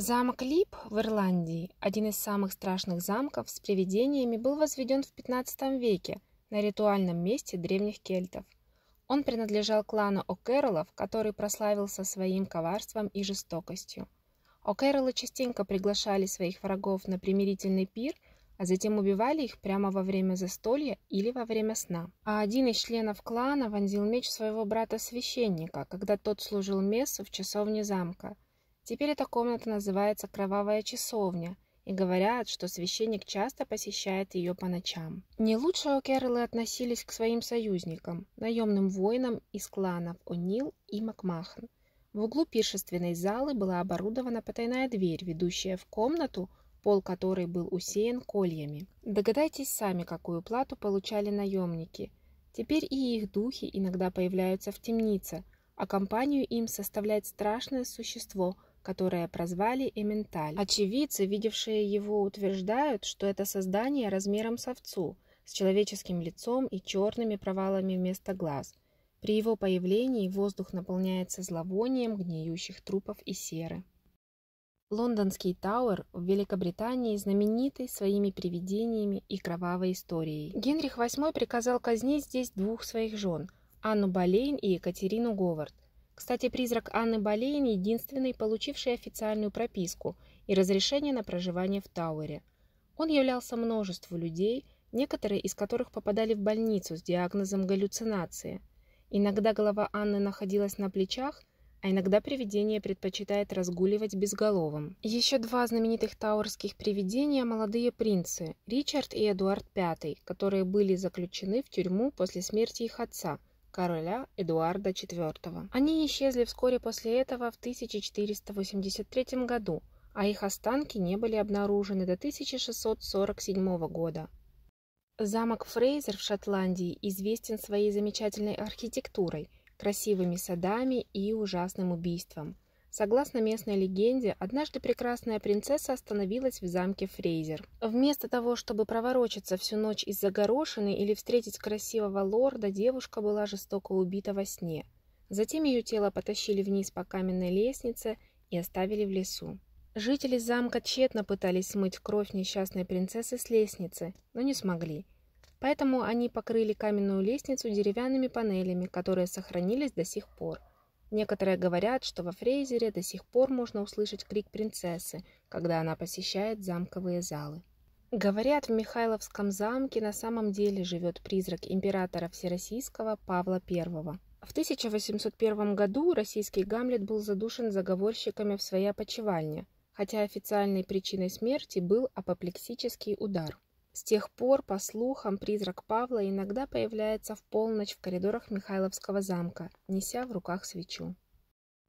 Замок Лип в Ирландии, один из самых страшных замков с привидениями, был возведен в XV веке на ритуальном месте древних кельтов. Он принадлежал клану О'Кэролов, который прославился своим коварством и жестокостью. О'Кэролы частенько приглашали своих врагов на примирительный пир, а затем убивали их прямо во время застолья или во время сна. А один из членов клана вонзил меч своего брата-священника, когда тот служил мессу в часовне замка – Теперь эта комната называется «Кровавая часовня», и говорят, что священник часто посещает ее по ночам. Не лучше О'Керроллы относились к своим союзникам, наемным воинам из кланов О'Нил и Макмахан. В углу пиршественной залы была оборудована потайная дверь, ведущая в комнату, пол которой был усеян кольями. Догадайтесь сами, какую плату получали наемники. Теперь и их духи иногда появляются в темнице, а компанию им составляет страшное существо – которое прозвали Эменталь. Очевидцы, видевшие его, утверждают, что это создание размером с овцу, с человеческим лицом и черными провалами вместо глаз. При его появлении воздух наполняется зловонием гниющих трупов и серы. Лондонский Тауэр в Великобритании знаменитый своими привидениями и кровавой историей. Генрих VIII приказал казнить здесь двух своих жен – Анну Болейн и Екатерину Говард – кстати, призрак Анны Болейн единственный, получивший официальную прописку и разрешение на проживание в Тауэре. Он являлся множеству людей, некоторые из которых попадали в больницу с диагнозом галлюцинации. Иногда голова Анны находилась на плечах, а иногда привидение предпочитает разгуливать безголовым. Еще два знаменитых таурских привидения – молодые принцы – Ричард и Эдуард V, которые были заключены в тюрьму после смерти их отца – короля Эдуарда IV. Они исчезли вскоре после этого в 1483 году, а их останки не были обнаружены до 1647 года. Замок Фрейзер в Шотландии известен своей замечательной архитектурой, красивыми садами и ужасным убийством – Согласно местной легенде, однажды прекрасная принцесса остановилась в замке Фрейзер. Вместо того, чтобы проворочиться всю ночь из-за горошины или встретить красивого лорда, девушка была жестоко убита во сне. Затем ее тело потащили вниз по каменной лестнице и оставили в лесу. Жители замка тщетно пытались смыть кровь несчастной принцессы с лестницы, но не смогли. Поэтому они покрыли каменную лестницу деревянными панелями, которые сохранились до сих пор. Некоторые говорят, что во Фрейзере до сих пор можно услышать крик принцессы, когда она посещает замковые залы. Говорят, в Михайловском замке на самом деле живет призрак императора Всероссийского Павла I. В 1801 году российский Гамлет был задушен заговорщиками в своей опочивальне, хотя официальной причиной смерти был апоплексический удар. С тех пор, по слухам, призрак Павла иногда появляется в полночь в коридорах Михайловского замка, неся в руках свечу.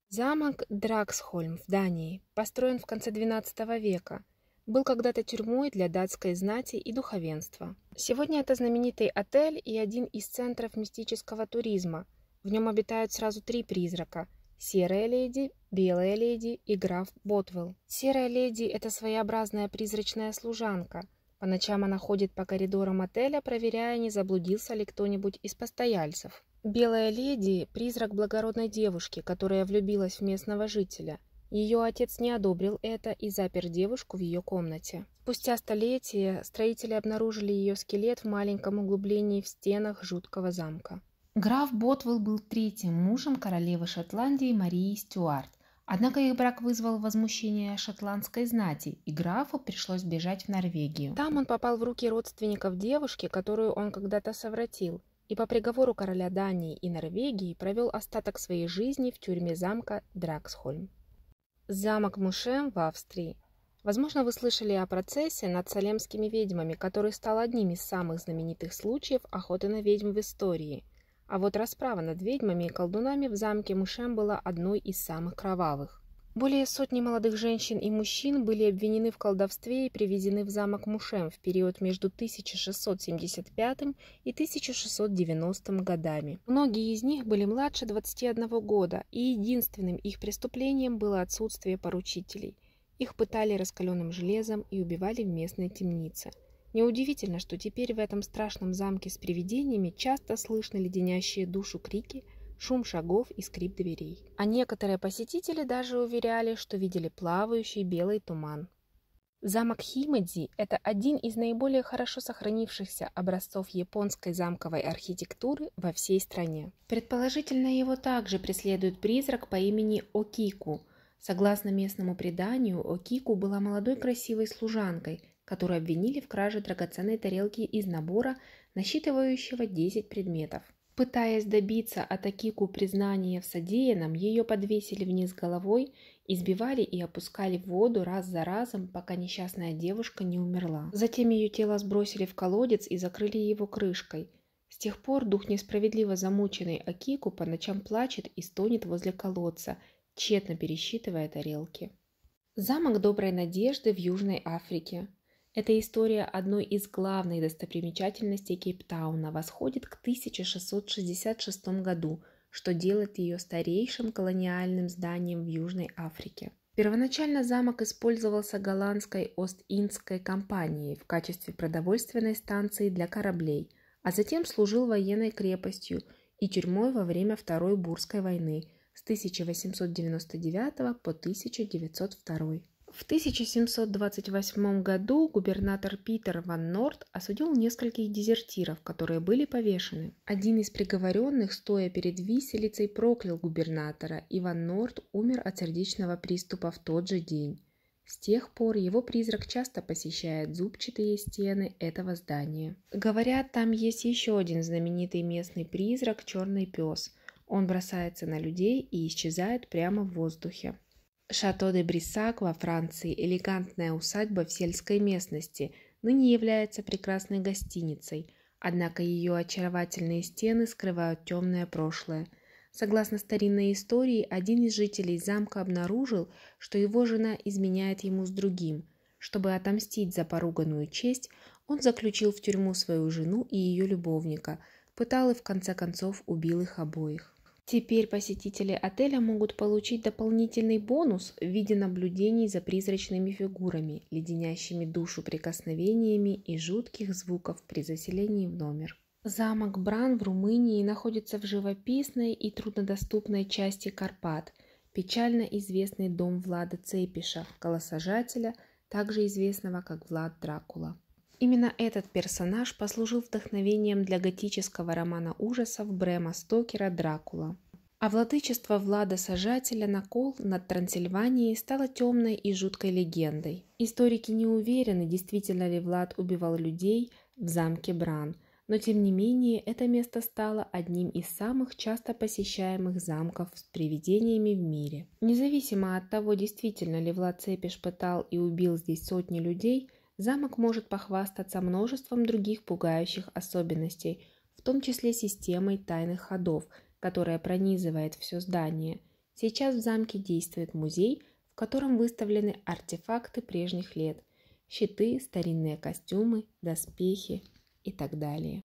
Замок Драксхольм в Дании построен в конце XII века. Был когда-то тюрьмой для датской знати и духовенства. Сегодня это знаменитый отель и один из центров мистического туризма. В нем обитают сразу три призрака – Серая леди, белая леди и граф Ботвелл. Серая леди – это своеобразная призрачная служанка – по ночам она ходит по коридорам отеля, проверяя, не заблудился ли кто-нибудь из постояльцев. Белая леди – призрак благородной девушки, которая влюбилась в местного жителя. Ее отец не одобрил это и запер девушку в ее комнате. Спустя столетия строители обнаружили ее скелет в маленьком углублении в стенах жуткого замка. Граф Ботвелл был третьим мужем королевы Шотландии Марии Стюарт. Однако их брак вызвал возмущение шотландской знати, и графу пришлось бежать в Норвегию. Там он попал в руки родственников девушки, которую он когда-то совратил, и по приговору короля Дании и Норвегии провел остаток своей жизни в тюрьме замка Драксхольм. Замок Мушем в Австрии. Возможно, вы слышали о процессе над салемскими ведьмами, который стал одним из самых знаменитых случаев охоты на ведьм в истории – а вот расправа над ведьмами и колдунами в замке Мушем была одной из самых кровавых. Более сотни молодых женщин и мужчин были обвинены в колдовстве и привезены в замок Мушем в период между 1675 и 1690 годами. Многие из них были младше 21 года, и единственным их преступлением было отсутствие поручителей. Их пытали раскаленным железом и убивали в местной темнице – Неудивительно, что теперь в этом страшном замке с привидениями часто слышны леденящие душу крики, шум шагов и скрип дверей. А некоторые посетители даже уверяли, что видели плавающий белый туман. Замок Химадзи – это один из наиболее хорошо сохранившихся образцов японской замковой архитектуры во всей стране. Предположительно, его также преследует призрак по имени Окику. Согласно местному преданию, Окику была молодой красивой служанкой, которую обвинили в краже драгоценной тарелки из набора, насчитывающего 10 предметов. Пытаясь добиться от Акику признания в содеянном, ее подвесили вниз головой, избивали и опускали в воду раз за разом, пока несчастная девушка не умерла. Затем ее тело сбросили в колодец и закрыли его крышкой. С тех пор дух несправедливо замученный Акику по ночам плачет и стонет возле колодца, тщетно пересчитывая тарелки. Замок Доброй Надежды в Южной Африке. Эта история одной из главных достопримечательностей Кейптауна восходит к 1666 году, что делает ее старейшим колониальным зданием в Южной Африке. Первоначально замок использовался голландской Ост-Индской компанией в качестве продовольственной станции для кораблей, а затем служил военной крепостью и тюрьмой во время Второй Бурской войны с 1899 по 1902. В 1728 году губернатор Питер Ван Норт осудил нескольких дезертиров, которые были повешены. Один из приговоренных, стоя перед виселицей, проклял губернатора, и Ван Норт умер от сердечного приступа в тот же день. С тех пор его призрак часто посещает зубчатые стены этого здания. Говорят, там есть еще один знаменитый местный призрак – черный пес. Он бросается на людей и исчезает прямо в воздухе. Шато де Брисак во Франции – элегантная усадьба в сельской местности, ныне является прекрасной гостиницей, однако ее очаровательные стены скрывают темное прошлое. Согласно старинной истории, один из жителей замка обнаружил, что его жена изменяет ему с другим. Чтобы отомстить за поруганную честь, он заключил в тюрьму свою жену и ее любовника, пытал и в конце концов убил их обоих. Теперь посетители отеля могут получить дополнительный бонус в виде наблюдений за призрачными фигурами, леденящими душу прикосновениями и жутких звуков при заселении в номер. Замок Бран в Румынии находится в живописной и труднодоступной части Карпат. Печально известный дом Влада Цепиша, колосажателя, также известного как Влад Дракула. Именно этот персонаж послужил вдохновением для готического романа ужасов Брэма Стокера «Дракула». А владычество Влада Сажателя на кол над Трансильванией стало темной и жуткой легендой. Историки не уверены, действительно ли Влад убивал людей в замке Бран, но тем не менее это место стало одним из самых часто посещаемых замков с привидениями в мире. Независимо от того, действительно ли Влад Цепиш пытал и убил здесь сотни людей – замок может похвастаться множеством других пугающих особенностей, в том числе системой тайных ходов, которая пронизывает все здание. Сейчас в замке действует музей, в котором выставлены артефакты прежних лет – щиты, старинные костюмы, доспехи и так далее.